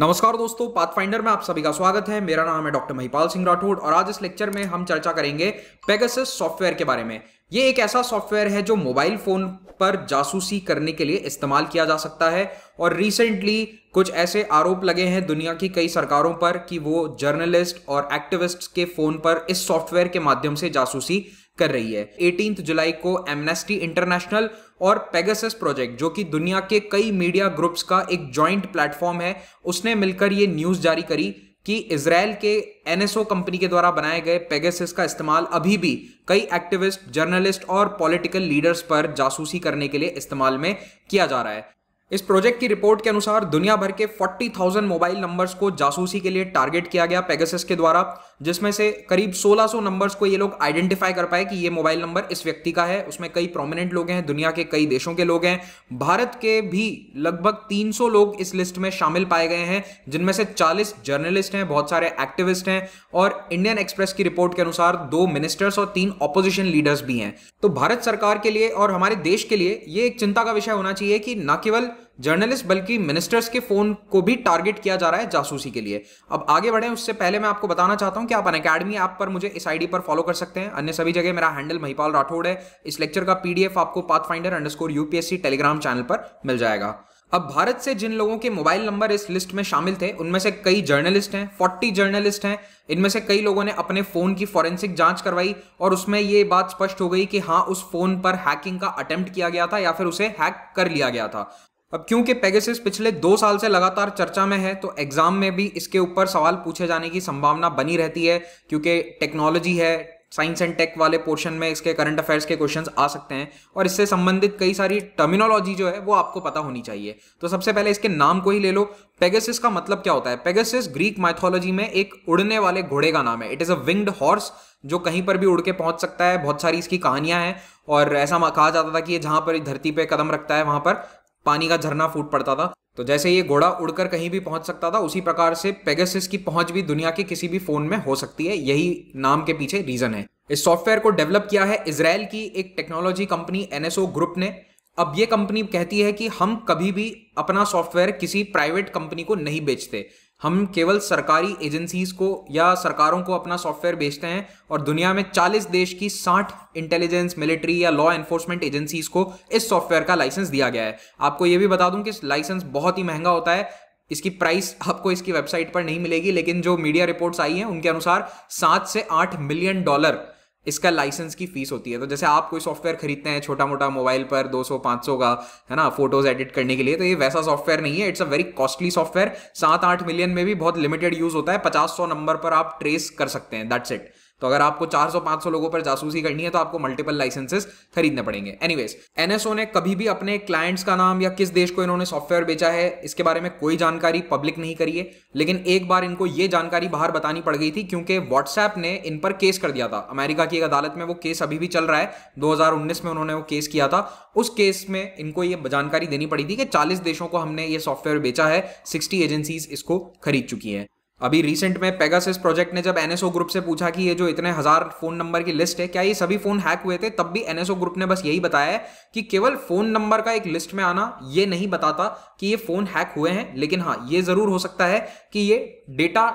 नमस्कार दोस्तों पाथफाइंडर में आप सभी का स्वागत है मेरा नाम है डॉक्टर महिपाल सिंह राठौड़ और आज इस लेक्चर में हम चर्चा करेंगे पेगासस सॉफ्टवेयर के बारे में ये एक ऐसा सॉफ्टवेयर है जो मोबाइल फोन पर जासूसी करने के लिए इस्तेमाल किया जा सकता है और रिसेंटली कुछ ऐसे आरोप लगे हैं दुनिया की कई सरकारों पर कि वो जर्नलिस्ट और एक्टिविस्ट के फोन पर इस सॉफ्टवेयर के माध्यम से जासूसी कर रही है एटीन जुलाई को एमनेस्टी इंटरनेशनल और पेगासस प्रोजेक्ट जो कि दुनिया के कई मीडिया ग्रुप्स का एक जॉइंट प्लेटफॉर्म है उसने मिलकर ये न्यूज जारी करी कि इसराइल के एनएसओ कंपनी के द्वारा बनाए गए पेगासस का इस्तेमाल अभी भी कई एक्टिविस्ट जर्नलिस्ट और पॉलिटिकल लीडर्स पर जासूसी करने के लिए इस्तेमाल में किया जा रहा है इस प्रोजेक्ट की रिपोर्ट के अनुसार दुनिया भर के 40,000 मोबाइल नंबर्स को जासूसी के लिए टारगेट किया गया पेगासस के द्वारा जिसमें से करीब 1600 नंबर्स को ये लोग आइडेंटिफाई कर पाए कि ये मोबाइल नंबर इस व्यक्ति का है उसमें कई प्रोमिनेंट लोग हैं दुनिया के कई देशों के लोग हैं भारत के भी लगभग 300 लोग इस लिस्ट में शामिल पाए गए हैं जिनमें से चालीस जर्नलिस्ट हैं बहुत सारे एक्टिविस्ट हैं और इंडियन एक्सप्रेस की रिपोर्ट के अनुसार दो मिनिस्टर्स और तीन ऑपोजिशन लीडर्स भी हैं तो भारत सरकार के लिए और हमारे देश के लिए ये एक चिंता का विषय होना चाहिए कि न केवल जर्नलिस्ट बल्कि मिनिस्टर्स के फोन को भी टारगेट किया जा रहा है जासूसी के लिए अब आगे बढ़े उससे पहले मैं आपको बताना चाहता हूं कि आप अनकेडमी ऐप पर मुझे इस आईडी पर फॉलो कर सकते हैं अन्य सभी जगह मेरा हैंडल महिपाल राठौड़ है इस लेक्चर का पीडीएफ आपको path finder underscore UPSC Telegram channel पर मिल जाएगा अब भारत से जिन लोगों के मोबाइल नंबर इस लिस्ट में शामिल थे उनमें से कई जर्नलिस्ट हैं 40 जर्नलिस्ट हैं इनमें से कई लोगों ने अपने फोन की फॉरेंसिक जांच करवाई और उसमें ये बात स्पष्ट हो गई कि हाँ उस फोन पर हैकिंग का अटेम्प्ट किया गया था या फिर उसे हैक कर लिया गया था अब क्योंकि पेगेसिस पिछले दो साल से लगातार चर्चा में है तो एग्जाम में भी इसके ऊपर सवाल पूछे जाने की संभावना बनी रहती है क्योंकि टेक्नोलॉजी है साइंस एंड टेक वाले पोर्शन में इसके करंट अफेयर्स के क्वेश्चंस आ सकते हैं और इससे संबंधित कई सारी टर्मिनोलॉजी जो है वो आपको पता होनी चाहिए तो सबसे पहले इसके नाम को ही ले लो पेगेसिस का मतलब क्या होता है पेगेसिस ग्रीक माइथोलॉजी में एक उड़ने वाले घोड़े का नाम है it is a winged horse जो कहीं पर भी उड़ के पहुंच सकता है बहुत सारी इसकी कहानियां हैं और ऐसा कहा जाता था कि ये जहां पर धरती पे कदम रखता है वहां पर पानी का झरना फूट पड़ता था तो जैसे ये घोड़ा उड़कर कहीं भी पहुंच सकता था उसी प्रकार से पेगासिस की पहुंच भी दुनिया के किसी भी फोन में हो सकती है यही नाम के पीछे रीजन है इस सॉफ्टवेयर को डेवलप किया है इसराइल की एक टेक्नोलॉजी कंपनी एनएसओ ग्रुप ने अब ये कंपनी कहती है कि हम कभी भी अपना सॉफ्टवेयर किसी प्राइवेट कंपनी को नहीं बेचते हम केवल सरकारी एजेंसीज को या सरकारों को अपना सॉफ्टवेयर बेचते हैं और दुनिया में 40 देश की 60 इंटेलिजेंस मिलिट्री या लॉ एनफोर्समेंट एजेंसीज को इस सॉफ्टवेयर का लाइसेंस दिया गया है आपको यह भी बता दूं कि लाइसेंस बहुत ही महंगा होता है इसकी प्राइस आपको इसकी वेबसाइट पर नहीं मिलेगी लेकिन जो मीडिया रिपोर्ट्स आई हैं उनके अनुसार सात से आठ मिलियन डॉलर इसका लाइसेंस की फीस होती है तो जैसे आप कोई सॉफ्टवेयर खरीदते हैं छोटा मोटा मोबाइल पर 200 500 का है ना फोटोज एडिट करने के लिए तो ये वैसा सॉफ्टवेयर नहीं है it's a very costly software सात आठ मिलियन में भी बहुत लिमिटेड यूज होता है पचास सौ नंबर पर आप ट्रेस कर सकते हैं दैट्स इट तो अगर आपको 400-500 लोगों पर जासूसी करनी है तो आपको मल्टीपल लाइसेंसेस खरीदने पड़ेंगे एनीवेज एनएसओ ने कभी भी अपने क्लाइंट्स का नाम या किस देश को इन्होंने सॉफ्टवेयर बेचा है इसके बारे में कोई जानकारी पब्लिक नहीं करी है लेकिन एक बार इनको ये जानकारी बाहर बतानी पड़ गई थी क्योंकि व्हाट्सएप ने इन पर केस कर दिया था अमेरिका की एक अदालत में वो केस अभी भी चल रहा है दो में उन्होंने वो केस किया था उस केस में इनको ये जानकारी देनी पड़ी थी कि चालीस देशों को हमने ये सॉफ्टवेयर बेचा है सिक्सटी एजेंसीज इसको खरीद चुकी हैं अभी रिसेंट में पेगासिस प्रोजेक्ट ने जब एनएसओ ग्रुप से पूछा कि ये जो इतने हजार फोन नंबर की लिस्ट है क्या ये सभी फोन हैक हुए थे तब भी एनएसओ ग्रुप ने बस यही बताया है कि केवल फोन नंबर का एक लिस्ट में आना ये नहीं बताता कि ये फोन हैक हुए हैं लेकिन हाँ ये जरूर हो सकता है कि ये डेटा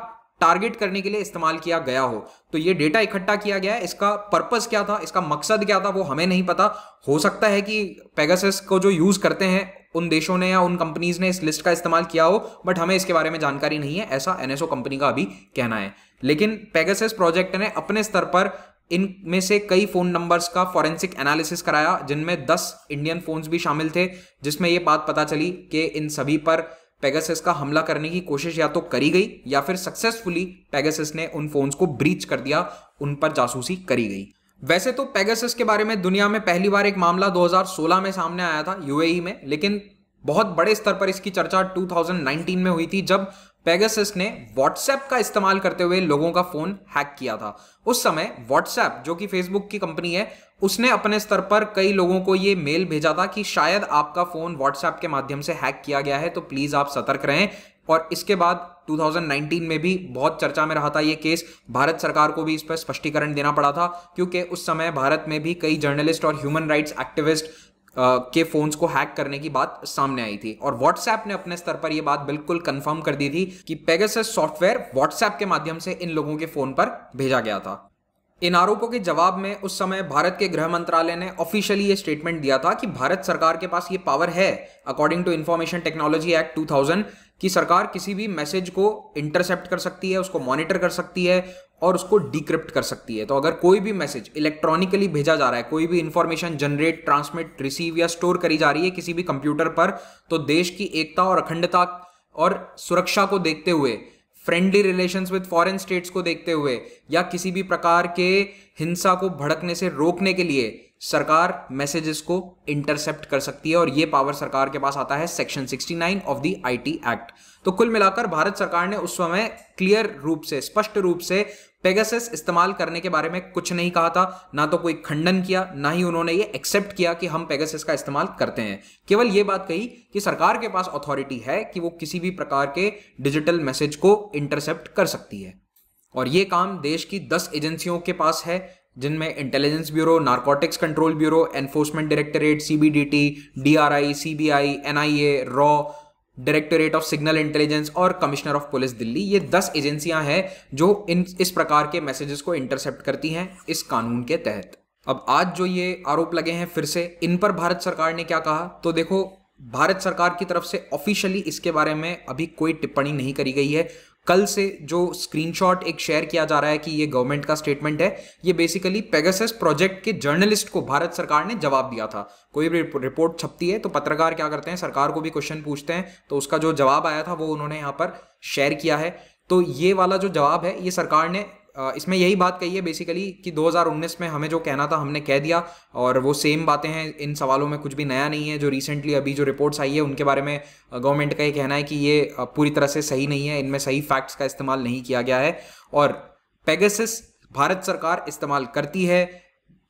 टारगेट करने के लिए इस्तेमाल किया गया हो तो ये डेटा इकट्ठा किया गया है इसका पर्पस क्या था इसका मकसद क्या था वो हमें नहीं पता हो सकता है कि पेगासस को जो यूज करते हैं उन देशों ने या उन कंपनीज ने इस लिस्ट का इस्तेमाल किया हो बट हमें इसके बारे में जानकारी नहीं है ऐसा एनएसओ कंपनी का अभी कहना है लेकिन पेगासस प्रोजेक्ट ने अपने स्तर पर इनमें से कई फोन नंबर्स का फॉरेंसिक एनालिसिस कराया जिनमें 10 इंडियन फोन्स भी शामिल थे जिसमें ये बात पता चली कि इन सभी पर पेगासस का हमला करने की कोशिश या तो करी गई या फिर सक्सेसफुली पेगासस ने उन फोन्स को ब्रीच कर दिया उन पर जासूसी करी गई वैसे तो पेगासस के बारे में दुनिया में पहली बार एक मामला 2016 में सामने आया था यूएई e में लेकिन बहुत बड़े स्तर पर इसकी चर्चा 2019 में हुई थी जब पेगासस ने व्हाट्सएप का इस्तेमाल करते हुए लोगों का फोन हैक किया था उस समय व्हाट्सएप जो कि फेसबुक की कंपनी है उसने अपने स्तर पर कई लोगों को ये मेल भेजा था कि शायद आपका फोन व्हाट्सएप के माध्यम से हैक किया गया है तो प्लीज आप सतर्क रहें और इसके बाद 2019 में भी बहुत चर्चा में रहा था ये केस भारत सरकार को भी इस पर स्पष्टीकरण देना पड़ा था क्योंकि उस समय भारत में भी कई जर्नलिस्ट और ह्यूमन राइट्स एक्टिविस्ट के फोन्स को हैक करने की बात सामने आई थी और व्हाट्सएप ने अपने स्तर पर यह बात बिल्कुल कंफर्म कर दी थी कि पेगस सॉफ्टवेयर व्हाट्सएप के माध्यम से इन लोगों के फोन पर भेजा गया था इन आरोपों के जवाब में उस समय भारत के गृह मंत्रालय ने ऑफिशियली ये स्टेटमेंट दिया था कि भारत सरकार के पास ये पावर है according to information technology act 2000 कि सरकार किसी भी मैसेज को इंटरसेप्ट कर सकती है उसको मॉनिटर कर सकती है और उसको डिक्रिप्ट कर सकती है तो अगर कोई भी मैसेज इलेक्ट्रॉनिकली भेजा जा रहा है कोई भी इंफॉर्मेशन जनरेट ट्रांसमिट रिसीव या स्टोर करी जा रही है किसी भी कंप्यूटर पर तो देश की एकता और अखंडता और सुरक्षा को देखते हुए friendly relation with foreign states को देखते हुए या किसी भी प्रकार के हिंसा को भड़कने से रोकने के लिए सरकार मैसेजेस को इंटरसेप्ट कर सकती है और ये पावर सरकार के पास आता है section 69 of the IT act तो कुल मिलाकर भारत सरकार ने उस समय क्लियर रूप से स्पष्ट रूप से पेगासस इस्तेमाल करने के बारे में कुछ नहीं कहा था ना तो कोई खंडन किया ना ही उन्होंने ये एक्सेप्ट किया कि हम पेगासस का इस्तेमाल करते हैं केवल ये बात कही कि सरकार के पास अथॉरिटी है कि वो किसी भी प्रकार के डिजिटल मैसेज को इंटरसेप्ट कर सकती है और ये काम देश की दस एजेंसियों के पास है जिनमें Intelligence Bureau Narcotics Control Bureau Enforcement Directorate I N I A रॉ डायरेक्टोरेट ऑफ सिग्नल इंटेलिजेंस और कमिश्नर ऑफ पुलिस दिल्ली ये दस एजेंसियां हैं जो इन इस प्रकार के मैसेजेस को इंटरसेप्ट करती हैं इस कानून के तहत अब आज जो ये आरोप लगे हैं फिर से इन पर भारत सरकार ने क्या कहा तो देखो भारत सरकार की तरफ से ऑफिशियली इसके बारे में अभी कोई टिप्पणी नहीं करी गई है कल से जो स्क्रीनशॉट एक शेयर किया जा रहा है कि ये गवर्नमेंट का स्टेटमेंट है ये बेसिकली पेगासस प्रोजेक्ट के जर्नलिस्ट को भारत सरकार ने जवाब दिया था कोई भी रिपोर्ट छपती है तो पत्रकार क्या करते हैं सरकार को भी क्वेश्चन पूछते हैं तो उसका जो जवाब आया था वो उन्होंने यहाँ पर शेयर किया है तो ये वाला जो जवाब है ये सरकार ने इसमें यही बात कही है बेसिकली कि 2019 में हमें जो कहना था हमने कह दिया और वो सेम बातें हैं इन सवालों में कुछ भी नया नहीं है जो रिसेंटली अभी जो रिपोर्ट्स आई है उनके बारे में गवर्नमेंट का ये कहना है कि ये पूरी तरह से सही नहीं है इनमें सही फैक्ट्स का इस्तेमाल नहीं किया गया है और पेगसिस भारत सरकार इस्तेमाल करती है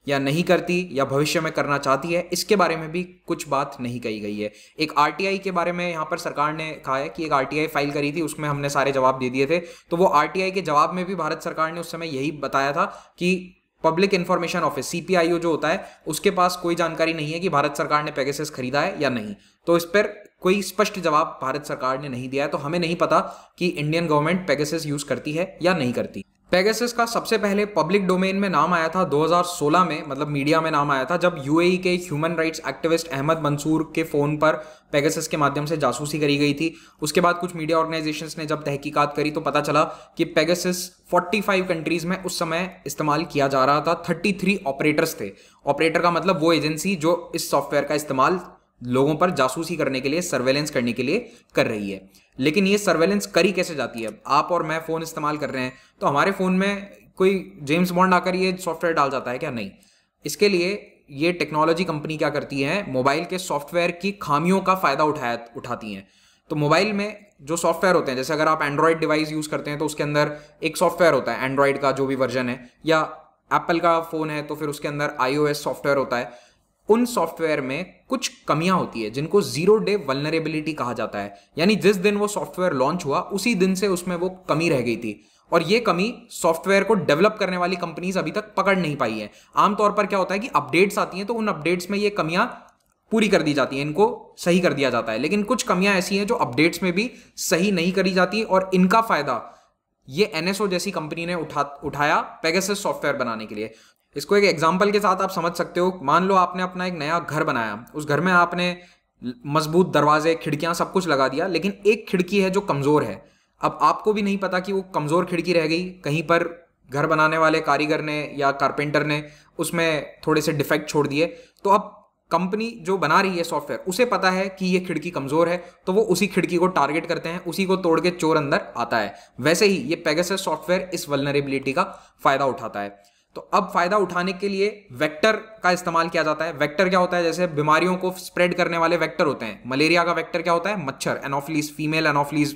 या नहीं करती या भविष्य में करना चाहती है इसके बारे में भी कुछ बात नहीं कही गई है एक आर के बारे में यहाँ पर सरकार ने कहा है कि एक आर फाइल करी थी उसमें हमने सारे जवाब दे दिए थे तो वो आर के जवाब में भी भारत सरकार ने उस समय यही बताया था कि पब्लिक इन्फॉर्मेशन ऑफिस सीपीआईओ जो होता है उसके पास कोई जानकारी नहीं है कि भारत सरकार ने पैकेसेस खरीदा है या नहीं तो इस पर कोई स्पष्ट जवाब भारत सरकार ने नहीं दिया है तो हमें नहीं पता कि इंडियन गवर्नमेंट पैकेसेस यूज करती है या नहीं करती पेगासस का सबसे पहले पब्लिक डोमेन में नाम आया था 2016 में मतलब मीडिया में नाम आया था जब यूएई e के human rights activist Ahmed Mansoor के फ़ोन पर पेगासस के माध्यम से जासूसी करी गई थी उसके बाद कुछ मीडिया ऑर्गेनाइजेशंस ने जब तहकीकात करी तो पता चला कि पेगासस 45 कंट्रीज़ में उस समय इस्तेमाल किया जा रहा था 33 ऑपरेटर्स थे ऑपरेटर का मतलब वो एजेंसी जो इस सॉफ्टवेयर का इस्तेमाल लोगों पर जासूसी करने के लिए सर्वेलेंस करने के लिए कर रही है लेकिन ये सर्वेलेंस करी कैसे जाती है आप और मैं फ़ोन इस्तेमाल कर रहे हैं तो हमारे फ़ोन में कोई जेम्स बॉन्ड आकर ये सॉफ्टवेयर डाल जाता है क्या नहीं इसके लिए ये टेक्नोलॉजी कंपनी क्या करती है मोबाइल के सॉफ्टवेयर की खामियों का फ़ायदा उठाया उठाती हैं तो मोबाइल में जो सॉफ्टवेयर होते हैं जैसे अगर आप एंड्रॉयड डिवाइस यूज़ करते हैं तो उसके अंदर एक सॉफ्टवेयर होता है एंड्रॉयड का जो भी वर्जन है या एप्पल का फ़ोन है तो फिर उसके अंदर आईओएस सॉफ्टवेयर होता है उन सॉफ्टवेयर में कुछ कमियां होती है जिनको जीरो डे वलनरेबिलिटी कहा जाता है यानी जिस दिन वो सॉफ्टवेयर लॉन्च हुआ उसी दिन से उसमें वो कमी रह गई थी और ये कमी सॉफ्टवेयर को डेवलप करने वाली कंपनीज अभी तक पकड़ नहीं पाई है आमतौर पर क्या होता है कि अपडेट्स आती हैं तो उन अपडेट्स में ये कमियां पूरी कर दी जाती है इनको सही कर दिया जाता है लेकिन कुछ कमियां ऐसी हैं जो अपडेट्स में भी सही नहीं करी जाती और इनका फायदा ये एनएसओ जैसी कंपनी ने उठा उठाया पैगेसिस सॉफ्टवेयर बनाने के लिए इसको एक एग्जाम्पल के साथ आप समझ सकते हो मान लो आपने अपना एक नया घर बनाया उस घर में आपने मजबूत दरवाजे खिड़कियां सब कुछ लगा दिया लेकिन एक खिड़की है जो कमज़ोर है अब आपको भी नहीं पता कि वो कमज़ोर खिड़की रह गई कहीं पर घर बनाने वाले कारीगर ने या कारपेंटर ने उसमें थोड़े से डिफेक्ट छोड़ दिए तो अब कंपनी जो बना रही है सॉफ्टवेयर उसे पता है कि ये खिड़की कमज़ोर है तो वो उसी खिड़की को टारगेट करते हैं उसी को तोड़ के चोर अंदर आता है वैसे ही ये पेगस सॉफ्टवेयर इस वलनरेबिलिटी का फ़ायदा उठाता है तो अब फायदा उठाने के लिए वेक्टर का इस्तेमाल किया जाता है वेक्टर क्या होता है जैसे बीमारियों को स्प्रेड करने वाले वेक्टर होते हैं मलेरिया का वेक्टर क्या होता है मच्छर एनोफिलीज फीमेल एनोफिलीज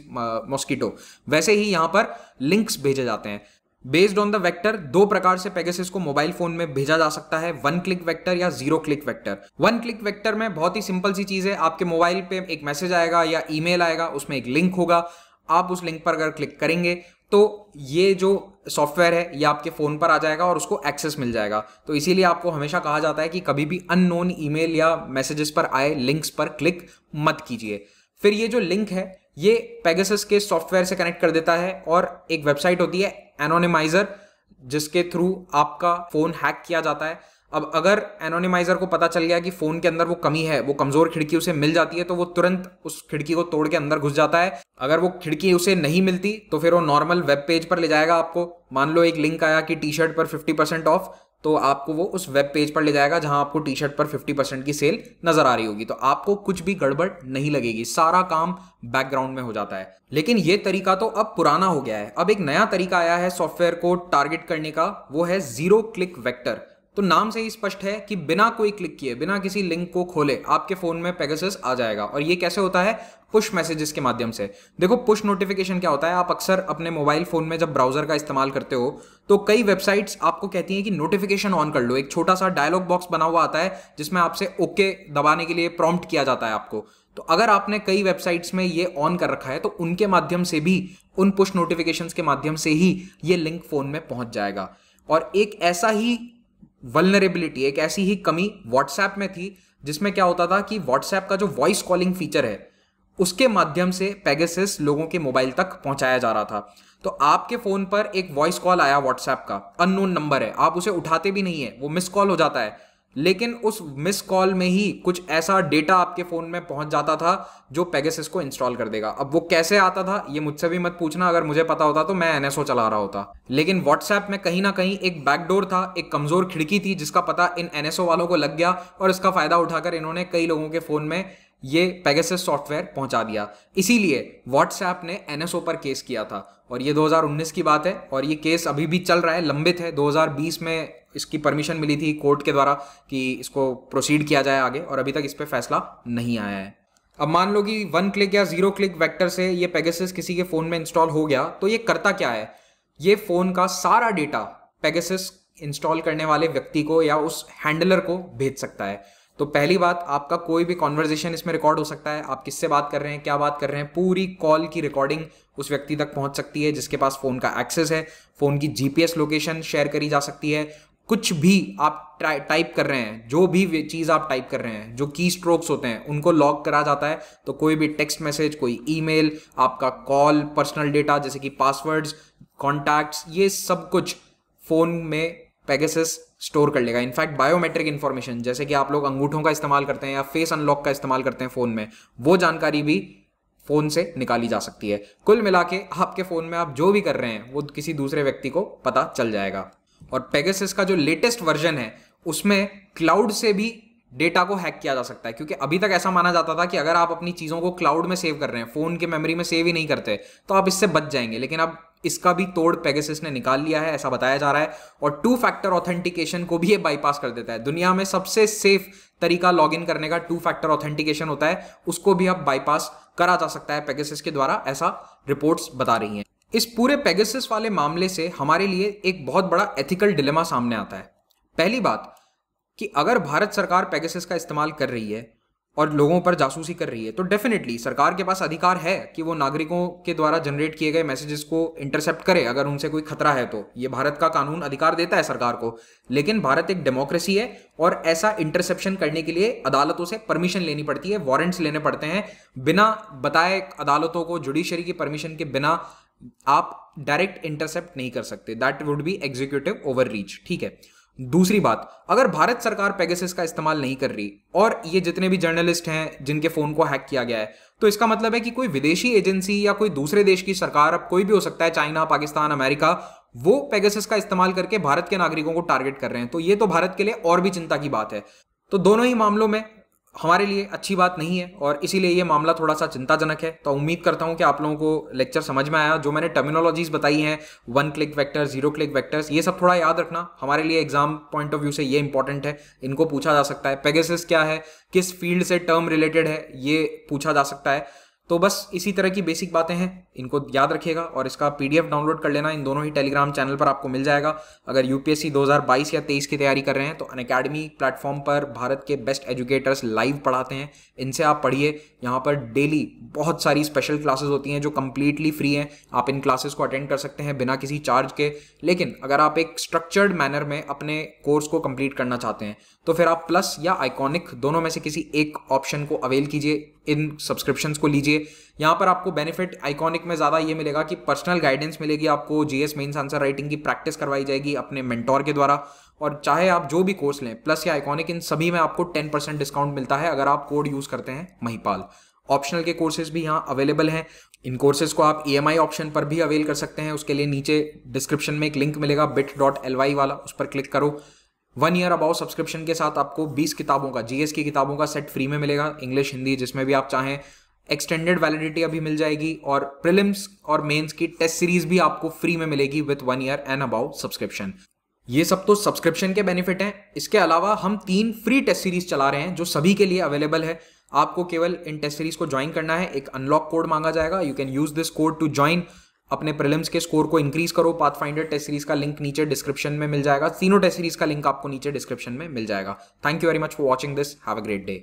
मॉस्किटो वैसे ही यहां पर लिंक्स भेजे जाते हैं बेस्ड ऑन द वेक्टर दो प्रकार से पेगेसिस को मोबाइल फोन में भेजा जा सकता है वन क्लिक वेक्टर या zero click vector one click vector में बहुत ही सिंपल सी चीज है आपके मोबाइल पे एक मैसेज आएगा या ईमेल आएगा उसमें एक लिंक होगा आप उस लिंक पर अगर क्लिक करेंगे तो ये जो सॉफ्टवेयर है ये आपके फ़ोन पर आ जाएगा और उसको एक्सेस मिल जाएगा तो इसीलिए आपको हमेशा कहा जाता है कि कभी भी अननोन ईमेल या मैसेजेस पर आए लिंक्स पर क्लिक मत कीजिए फिर ये जो लिंक है ये पेगसस के सॉफ्टवेयर से कनेक्ट कर देता है और एक वेबसाइट होती है एनोनिमाइजर जिसके थ्रू आपका फ़ोन हैक किया जाता है अब अगर एनोनिमाइजर को पता चल गया कि फ़ोन के अंदर वो कमी है वो कमज़ोर खिड़की उसे मिल जाती है तो वो तुरंत उस खिड़की को तोड़ के अंदर घुस जाता है अगर वो खिड़की उसे नहीं मिलती तो फिर वो नॉर्मल वेब पेज पर ले जाएगा आपको मान लो एक लिंक आया कि टी शर्ट पर फिफ्टी परसेंट ऑफ तो आपको वो उस वेब पेज पर ले जाएगा जहां आपको टी शर्ट पर फिफ्टी परसेंट की सेल नजर आ रही होगी तो आपको कुछ भी गड़बड़ नहीं लगेगी सारा काम बैकग्राउंड में हो जाता है लेकिन ये तरीका तो अब पुराना हो गया है अब एक नया तरीका आया है सॉफ्टवेयर को टारगेट करने का वो है जीरो क्लिक वेक्टर तो नाम से ही स्पष्ट है कि बिना कोई क्लिक किए बिना किसी लिंक को खोले आपके फोन में पेगासस आ जाएगा और ये कैसे होता है पुश मैसेजेस के माध्यम से देखो पुश नोटिफिकेशन क्या होता है आप अक्सर अपने मोबाइल फोन में जब ब्राउजर का इस्तेमाल करते हो तो कई वेबसाइट्स आपको कहती हैं कि नोटिफिकेशन ऑन कर लो एक छोटा सा डायलॉग बॉक्स बना हुआ आता है जिसमें आपसे ओके दबाने के लिए प्रॉम्प्ट किया जाता है आपको तो अगर आपने कई वेबसाइट्स में ये ऑन कर रखा है तो उनके माध्यम से भी उन पुश नोटिफिकेशंस के माध्यम से ही ये लिंक फोन में पहुंच जाएगा और एक ऐसा ही वलनरेबिलिटी एक ऐसी ही कमी व्हाट्सएप में थी जिसमें क्या होता था कि व्हाट्सएप का जो वॉइस कॉलिंग फीचर है उसके माध्यम से पेगेसिस लोगों के मोबाइल तक पहुंचाया जा रहा था तो आपके फ़ोन पर एक वॉइस कॉल आया व्हाट्सएप का अननोन नंबर है आप उसे उठाते भी नहीं है वो मिस कॉल हो जाता है लेकिन उस मिस कॉल में ही कुछ ऐसा डेटा आपके फ़ोन में पहुंच जाता था जो पेगेसिस को इंस्टॉल कर देगा अब वो कैसे आता था ये मुझसे भी मत पूछना अगर मुझे पता होता तो मैं एनएसओ चला रहा होता लेकिन व्हाट्सएप में कहीं ना कहीं एक बैकडोर था एक कमज़ोर खिड़की थी जिसका पता इन एनएसओ वालों को लग गया और इसका फ़ायदा उठाकर इन्होंने कई लोगों के फ़ोन में ये पेगासस सॉफ्टवेयर पहुंचा दिया इसीलिए व्हाट्सएप ने एनएसओ पर केस किया था और ये 2019 की बात है और ये केस अभी भी चल रहा है लंबित है 2020 में इसकी परमिशन मिली थी कोर्ट के द्वारा कि इसको प्रोसीड किया जाए आगे और अभी तक इस पर फैसला नहीं आया है अब मान लो कि वन क्लिक या जीरो क्लिक वेक्टर से ये पेगेसिस किसी के फ़ोन में इंस्टॉल हो गया तो ये करता क्या है ये फ़ोन का सारा डेटा पेगेसिस इंस्टॉल करने वाले व्यक्ति को या उस हैंडलर को भेज सकता है तो पहली बात आपका कोई भी कॉन्वर्जेशन इसमें रिकॉर्ड हो सकता है आप किससे बात कर रहे हैं क्या बात कर रहे हैं पूरी कॉल की रिकॉर्डिंग उस व्यक्ति तक पहुंच सकती है जिसके पास फ़ोन का एक्सेस है फ़ोन की जीपीएस लोकेशन शेयर करी जा सकती है कुछ भी आप टाइप कर रहे हैं जो भी चीज़ आप टाइप कर रहे हैं जो की स्ट्रोक्स होते हैं उनको लॉक करा जाता है तो कोई भी टेक्स्ट मैसेज कोई ईमेल आपका कॉल पर्सनल डेटा जैसे कि पासवर्ड्स कॉन्टैक्ट्स ये सब कुछ फ़ोन में पेगेसिस स्टोर कर लेगा इनफैक्ट बायोमेट्रिक इन्फॉर्मेशन जैसे कि आप लोग अंगूठों का इस्तेमाल करते हैं या फेस अनलॉक का इस्तेमाल करते हैं फ़ोन में वो जानकारी भी फ़ोन से निकाली जा सकती है कुल मिला के आपके फ़ोन में आप जो भी कर रहे हैं वो किसी दूसरे व्यक्ति को पता चल जाएगा और पेगेसिस का जो लेटेस्ट वर्जन है उसमें क्लाउड से भी डेटा को हैक किया जा सकता है क्योंकि अभी तक ऐसा माना जाता था कि अगर आप अपनी चीज़ों को क्लाउड में सेव कर रहे हैं फ़ोन के मेमोरी में सेव ही नहीं करते तो आप इससे बच जाएंगे लेकिन अब इसका भी तोड़ पेगेसिस ने निकाल लिया है ऐसा बताया जा रहा है और टू फैक्टर ऑथेंटिकेशन को भी ये बाईपास कर देता है दुनिया में सबसे सेफ तरीका लॉगिन करने का टू फैक्टर ऑथेंटिकेशन होता है उसको भी अब बाईपास करा जा सकता है पेगेसिस के द्वारा ऐसा रिपोर्ट्स बता रही हैं इस पूरे पेगेसिस वाले मामले से हमारे लिए एक बहुत बड़ा एथिकल डिलेमा सामने आता है पहली बात कि अगर भारत सरकार पेगेसिस का इस्तेमाल कर रही है और लोगों पर जासूसी कर रही है तो डेफिनेटली सरकार के पास अधिकार है कि वो नागरिकों के द्वारा जनरेट किए गए मैसेजेस को इंटरसेप्ट करे अगर उनसे कोई खतरा है तो ये भारत का कानून अधिकार देता है सरकार को लेकिन भारत एक डेमोक्रेसी है और ऐसा इंटरसेप्शन करने के लिए अदालतों से परमिशन लेनी पड़ती है वारंट्स लेने पड़ते हैं बिना बताए अदालतों को जुडिशरी की परमिशन के बिना आप डायरेक्ट इंटरसेप्ट नहीं कर सकते that would be executive over ठीक है दूसरी बात अगर भारत सरकार पेगेसिस का इस्तेमाल नहीं कर रही और ये जितने भी जर्नलिस्ट हैं जिनके फोन को हैक किया गया है तो इसका मतलब है कि कोई विदेशी एजेंसी या कोई दूसरे देश की सरकार अब कोई भी हो सकता है चाइना पाकिस्तान अमेरिका वो पेगेसिस का इस्तेमाल करके भारत के नागरिकों को टारगेट कर रहे हैं तो ये तो भारत के लिए और भी चिंता की बात है तो दोनों ही मामलों में हमारे लिए अच्छी बात नहीं है और इसीलिए ये मामला थोड़ा सा चिंताजनक है तो उम्मीद करता हूँ कि आप लोगों को लेक्चर समझ में आया जो मैंने टर्मिनोलॉजीज बताई हैं one click vector zero click vectors ये सब थोड़ा याद रखना हमारे लिए एग्जाम पॉइंट ऑफ व्यू से ये इंपॉर्टेंट है इनको पूछा जा सकता है पेगेसिस क्या है किस फील्ड से टर्म रिलेटेड है ये पूछा जा सकता है तो बस इसी तरह की बेसिक बातें हैं इनको याद रखिएगा और इसका पीडीएफ डाउनलोड कर लेना इन दोनों ही टेलीग्राम चैनल पर आपको मिल जाएगा अगर यूपीएससी 2022 या 23 की तैयारी कर रहे हैं तो अन अकेडमी प्लेटफॉर्म पर भारत के बेस्ट एजुकेटर्स लाइव पढ़ाते हैं इनसे आप पढ़िए यहाँ पर डेली बहुत सारी स्पेशल क्लासेज होती हैं जो कम्प्लीटली फ्री हैं आप इन क्लासेस को अटेंड कर सकते हैं बिना किसी चार्ज के लेकिन अगर आप एक स्ट्रक्चर्ड मैनर में अपने कोर्स को कंप्लीट करना चाहते हैं तो फिर आप प्लस या आइकॉनिक दोनों में से किसी एक ऑप्शन को अवेल कीजिए इन सब्सक्रिप्शन को लीजिए कीजिए यहाँ पर आपको बेनिफिट आइकॉनिक में ज़्यादा ये मिलेगा कि पर्सनल गाइडेंस मिलेगी आपको G S mains answer writing की प्रैक्टिस करवाई जाएगी अपने मेंटोर के द्वारा और चाहे आप जो भी कोर्स लें प्लस या आइकॉनिक इन सभी में आपको टेन परसेंट डिस्काउंट मिलता है अगर आप कोड यूज़ करते हैं महिपाल ऑप्शनल के कोर्सेज भी यहाँ अवेलेबल हैं इन कोर्सेज को आप ई e ऑप्शन पर भी अवेल कर सकते हैं उसके लिए नीचे डिस्क्रिप्शन में एक लिंक मिलेगा बिट डॉट एल वाई वाला उस पर क्लिक करो वन ईयर अबाउ सब्सक्रिप्शन के साथ आपको 20 किताबों का जीएस की किताबों का सेट फ्री में मिलेगा इंग्लिश हिंदी जिसमें भी आप चाहें एक्सटेंडेड वैलिडिटी अभी मिल जाएगी और प्रिलिम्स और मेंस की टेस्ट सीरीज भी आपको फ्री में मिलेगी with one year and about subscription ये सब तो सब्सक्रिप्शन के बेनिफिट हैं इसके अलावा हम तीन फ्री टेस्ट सीरीज चला रहे हैं जो सभी के लिए अवेलेबल है आपको केवल इन टेस्ट सीरीज को ज्वाइन करना है एक अनलॉक कोड मांगा जाएगा you can use this code to join अपने प्रिलिम्स के स्कोर को इंक्रीज करो पाथ फाइंडर टेस्ट सीरीज का लिंक नीचे डिस्क्रिप्शन में मिल जाएगा तीनों टेस्ट सीरीज का लिंक आपको नीचे डिस्क्रिप्शन में मिल जाएगा thank you very much for watching this have a great day